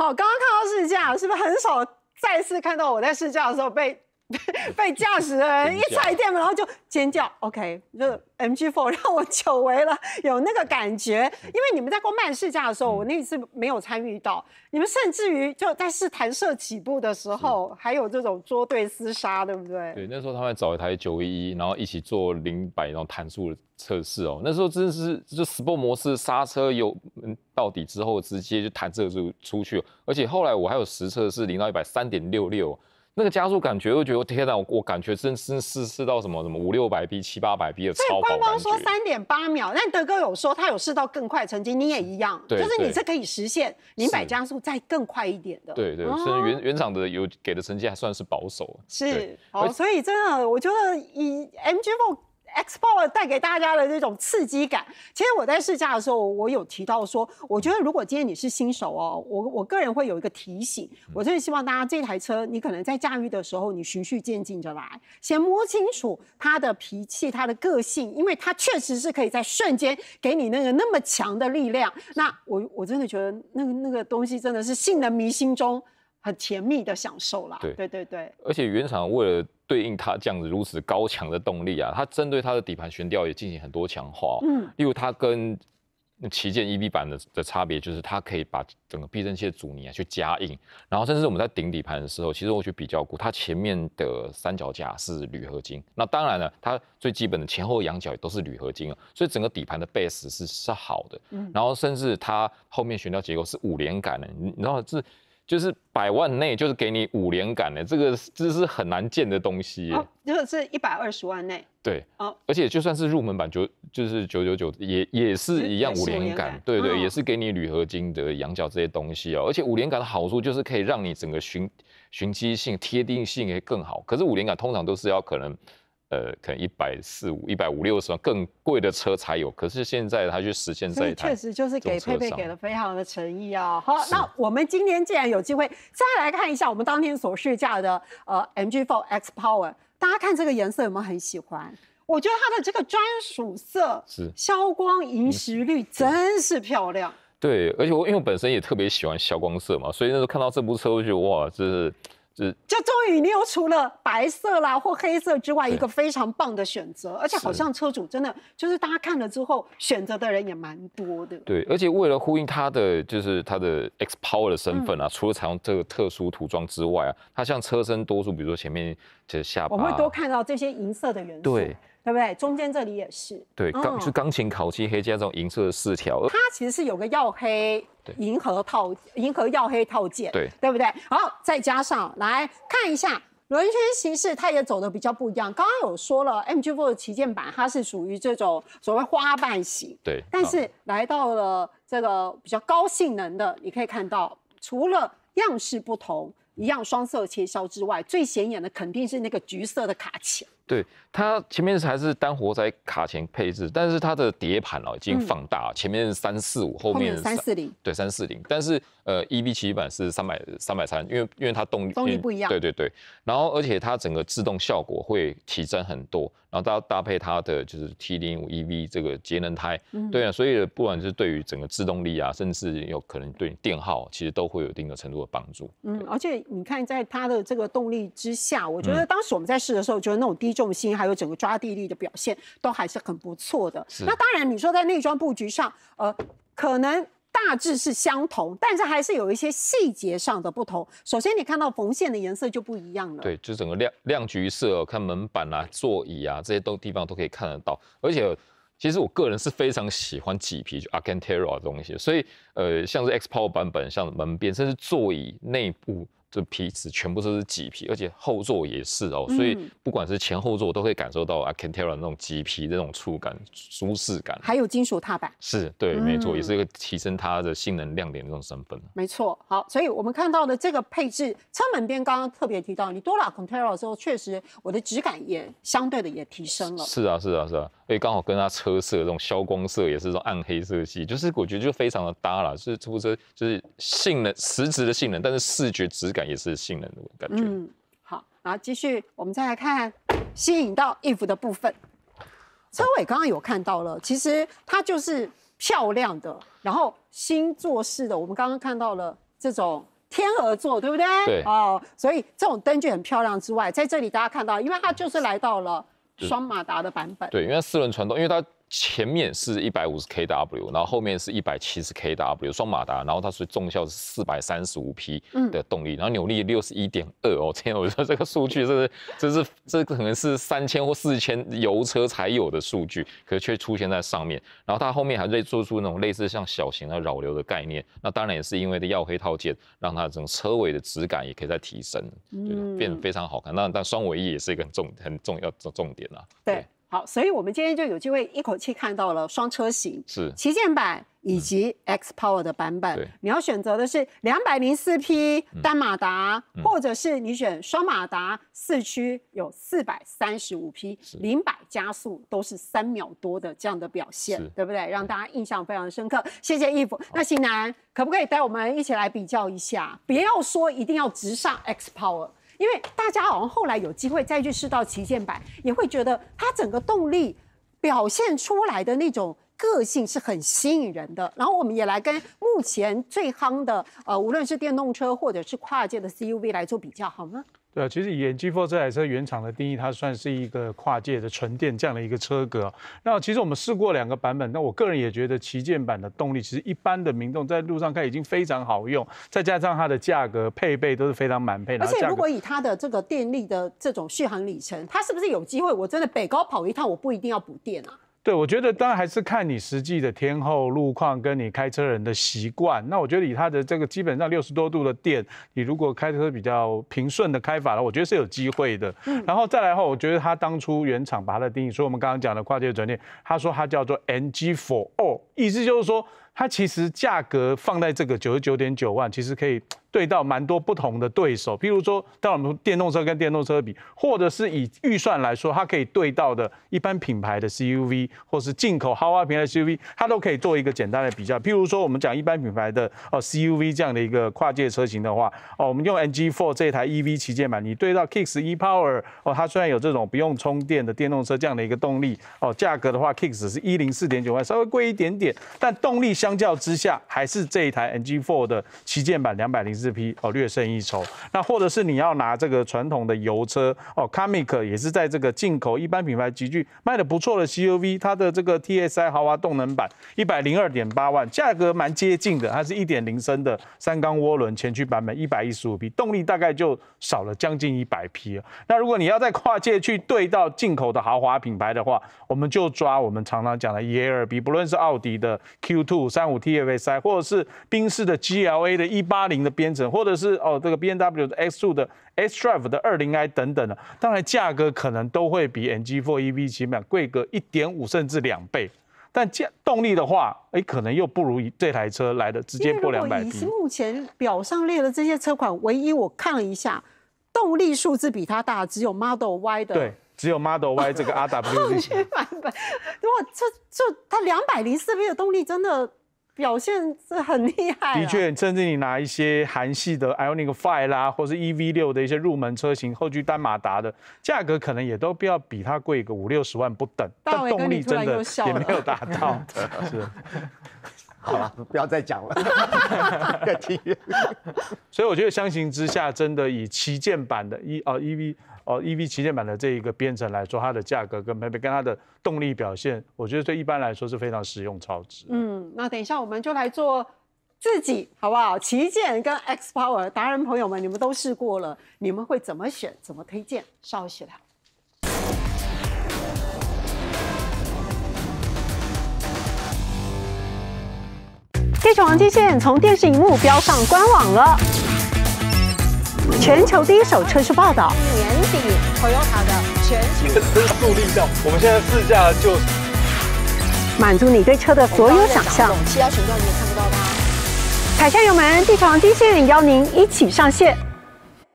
好，刚刚看到试驾，是不是很少再次看到我在试驾的时候被？被驾驶人一踩电门，然后就尖叫。OK，就 MG4 让我久违了，有那个感觉。因为你们在过慢试驾的时候，我那一次没有参与到。你们甚至于就在试弹射起步的时候，还有这种捉对厮杀，对不对？对，那时候他们找一台九一一，然后一起做零百那种弹速的测试哦。那时候真的是就 Sport 模式刹车油到底之后，直接就弹射出出去。而且后来我还有实测是零到一百三点六六。那个加速感觉，又觉得，天哪，我感觉真真是试到什么什么五六百 b 七八百 b 的超跑官方说三点八秒，但德哥有说他有试到更快成绩，你也一样，就是你是可以实现零百加速再更快一点的。对对，所以原原厂的有给的成绩还算是保守。是，好，所以真的，我觉得以 MG4。Xbox 带给大家的那种刺激感，其实我在试驾的时候，我有提到说，我觉得如果今天你是新手哦，我我个人会有一个提醒，我真的希望大家这台车，你可能在驾驭的时候，你循序渐进着来，先摸清楚它的脾气、它的个性，因为它确实是可以在瞬间给你那个那么强的力量。那我我真的觉得，那个那个东西真的是性能迷心中。很甜蜜的享受啦。对对对对，而且原厂为了对应它这样子如此高强的动力啊，它针对它的底盘悬吊也进行很多强化，嗯，例如它跟旗舰 EV 版的的差别就是它可以把整个避震器的阻尼啊去加硬，然后甚至我们在顶底盘的时候，其实我去比较过，它前面的三脚架是铝合金，那当然了，它最基本的前后仰角也都是铝合金啊，所以整个底盘的 base 是是好的，嗯，然后甚至它后面悬吊结构是五连杆的，你知道这。就是百万内就是给你五连杆的，这个这是很难见的东西。哦，如果是一百二十万内，对，哦，而且就算是入门版九就是九九九也也是一样五连杆，对对，也是给你铝合金的羊角这些东西哦。而且五连杆的好处就是可以让你整个寻寻机性贴定性也更好。可是五连杆通常都是要可能。呃，可能一百四五、一百五六十万更贵的车才有，可是现在他去实现这一台，确实就是给配备给了非常的诚意哦。好，那我们今天既然有机会，再来看一下我们当天所试驾的呃 MG4 X Power，大家看这个颜色有没有很喜欢？我觉得它的这个专属色是消光银石绿，真是漂亮。对，而且我因为我本身也特别喜欢消光色嘛，所以那时候看到这部车，我觉得哇，这是。就终于，你又除了白色啦或黑色之外，一个非常棒的选择，而且好像车主真的就是大家看了之后选择的人也蛮多的。对，而且为了呼应它的就是它的 X Power 的身份啊，除了采用这个特殊涂装之外啊，它像车身多数，比如说前面是下巴，我们会多看到这些银色的元素。对。对不对？中间这里也是，对，钢是钢琴烤漆黑加这种银色的饰条，它其实是有个曜黑，银河套银河曜黑套件，对，对不对？好，再加上来看一下轮圈形式，它也走的比较不一样。刚刚有说了 m g 的旗舰版它是属于这种所谓花瓣型，对，但是来到了这个比较高性能的，你可以看到，除了样式不同，一样双色切削之外，最显眼的肯定是那个橘色的卡钳。对它前面还是单活塞卡钳配置，但是它的碟盘哦已经放大，前面三四五，后面三四零，对三四零。但是呃，EV 旗舰版是三百三百三，因为因为它动力动力不一样，对对对。然后而且它整个制动效果会提升很多，然后搭搭配它的就是 T 零五 EV 这个节能胎，嗯、对啊，所以不管是对于整个制动力啊，甚至有可能对你电耗，其实都会有一定的程度的帮助。嗯，而且你看在它的这个动力之下，我觉得当时我们在试的时候，觉得那种低。重心还有整个抓地力的表现都还是很不错的。那当然，你说在内装布局上，呃，可能大致是相同，但是还是有一些细节上的不同。首先，你看到缝线的颜色就不一样了。对，就整个亮亮橘色，看门板啊、座椅啊这些都地方都可以看得到。而且，其实我个人是非常喜欢麂皮，就 a r c a n t a r a 的东西。所以，呃，像是 X Power 版本，像门边，甚至座椅内部。这皮子全部都是麂皮，而且后座也是哦，所以不管是前后座，都可以感受到，I c o n t e r a 那种麂皮那种触感舒适感，还有金属踏板，是对，没错，也是一个提升它的性能亮点这种身份。没错，好，所以我们看到的这个配置，车门边刚刚特别提到，你多了 c o n t e r a 之后，确实我的质感也相对的也提升了。是啊，是啊，是啊。所以刚好跟它车色这种消光色也是这种暗黑色系，就是我觉得就非常的搭了。就是这部车就是性能实质的性能，但是视觉质感也是性能的感觉。嗯，好，然后继续，我们再来看吸引到 IF 的部分，车尾刚刚有看到了，其实它就是漂亮的，然后星座式的，我们刚刚看到了这种天鹅座，对不对？对。哦，所以这种灯具很漂亮之外，在这里大家看到，因为它就是来到了。双马达的版本，对，因为四轮传动，因为它。前面是一百五十 kW，然后后面是一百七十 kW 双马达，然后它是重效是四百三十五匹的动力，然后扭力六十一点二哦天我说这个数据这是这是这可能是三千或四千油车才有的数据，可是却出现在上面，然后它后面还在做出那种类似像小型的扰流的概念，那当然也是因为的耀黑套件，让它这种车尾的质感也可以再提升，嗯，变非常好看。那但双尾翼也是一个很重很重要重点啊，对。好，所以我们今天就有机会一口气看到了双车型，是旗舰版以及 X Power 的版本。你要选择的是两百零四匹单马达，或者是你选双马达四驱，有四百三十五匹，零百加速都是三秒多的这样的表现，对不对？让大家印象非常深刻。谢谢义父。那新南可不可以带我们一起来比较一下？不要说一定要直上 X Power。因为大家好像后来有机会再去试到旗舰版，也会觉得它整个动力表现出来的那种。个性是很吸引人的，然后我们也来跟目前最夯的，呃，无论是电动车或者是跨界的 C U V 来做比较，好吗？对，其实远景 Pro 这台车原厂的定义，它算是一个跨界的纯电这样的一个车格。那其实我们试过两个版本，那我个人也觉得旗舰版的动力，其实一般的民众在路上开已经非常好用，再加上它的价格配备都是非常满配。而且如果以它的这个电力的这种续航里程，它是不是有机会？我真的北高跑一趟，我不一定要补电啊。对，我觉得当然还是看你实际的天候、路况跟你开车人的习惯。那我觉得以它的这个基本上六十多度的电，你如果开车比较平顺的开法了，我觉得是有机会的。然后再来后，我觉得它当初原厂把它的定义，所以我们刚刚讲的跨界转电，他说它叫做 NG4O，意思就是说。它其实价格放在这个九十九点九万，其实可以对到蛮多不同的对手，譬如说当我们电动车跟电动车比，或者是以预算来说，它可以对到的一般品牌的 C U V，或是进口豪华品牌 C U V，它都可以做一个简单的比较。譬如说我们讲一般品牌的哦 C U V 这样的一个跨界车型的话，哦我们用 N G Four 这一台 E V 旗舰版，你对到 Kicks E Power 哦，它虽然有这种不用充电的电动车这样的一个动力哦，价格的话 Kicks 是一零四点九万，稍微贵一点点，但动力。相较之下，还是这一台 NG4 的旗舰版两百零四匹哦，略胜一筹。那或者是你要拿这个传统的油车哦 c o m i c 也是在这个进口一般品牌集聚卖的不错的 c u v 它的这个 TSI 豪华动能版一百零二点八万，价格蛮接近的。它是一点零升的三缸涡轮前驱版本，一百一十五匹动力，大概就少了将近一百匹。那如果你要再跨界去对到进口的豪华品牌的话，我们就抓我们常常讲的 EAB，不论是奥迪的 Q2。三五 TFSI，或者是宾士的 GLA 的180的编程，或者是哦这个 B M W 的 X2 的 X Drive 的 20i 等等的，当然价格可能都会比 n g four EV 起码贵个一点五甚至两倍，但价动力的话，哎可能又不如这台车来的直接破两百匹。目前表上列的这些车款，唯一我看了一下，动力数字比它大只有 Model Y 的，对，只有 Model Y 这个 R W 这些版本，哇，这这它两百零四匹的动力真的。表现是很厉害，的确，甚至你拿一些韩系的 Ionic Five 啦，或是 EV 六的一些入门车型，后驱单马达的价格，可能也都不要比它贵个五六十万不等，但动力真的也没有达到。是，好了，不要再讲了，所以我觉得，相形之下，真的以旗舰版的 E 啊 EV。哦，EV 旗舰版的这一个编程来说，它的价格跟配备跟它的动力表现，我觉得对一般来说是非常实用超值。嗯，那等一下我们就来做自己好不好？旗舰跟 X Power 达人朋友们，你们都试过了，你们会怎么选？怎么推荐？稍许台。《地球王极线从电视荧幕飙上官网了。全球第一手车市报道，年底 Toyota 的全车速立道。我们现在试驾就满足你对车的所有想象。七幺频道你也看不到吧？踩下油门，地床低线，邀您一起上线。